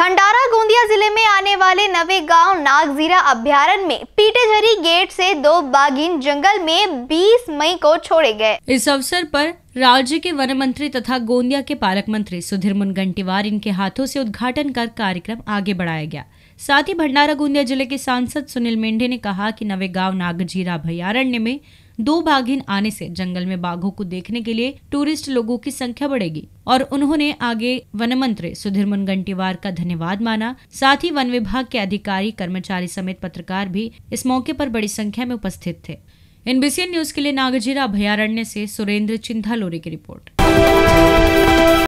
भंडारा गोंदिया जिले में आने वाले नवे गांव नागजीरा अभ्यारण में पीटेझरी गेट से दो बाघिन जंगल में 20 मई को छोड़े गए इस अवसर पर राज्य के वन मंत्री तथा गोंदिया के पालक मंत्री सुधीर मुन गंटीवार इनके हाथों से उद्घाटन कर कार्यक्रम आगे बढ़ाया गया साथ ही भंडारा गोंदिया जिले के सांसद सुनील मेंढे ने कहा कि नवे गाँव नागजीरा अभ्यारण्य में दो बाघिन आने से जंगल में बाघों को देखने के लिए टूरिस्ट लोगों की संख्या बढ़ेगी और उन्होंने आगे वन मंत्री सुधीर मुनगंटीवार का धन्यवाद माना साथ ही वन विभाग के अधिकारी कर्मचारी समेत पत्रकार भी इस मौके पर बड़ी संख्या में उपस्थित थे एनबीसी न्यूज के लिए नागजीरा अभयारण्य से सुरेंद्र लोरी की रिपोर्ट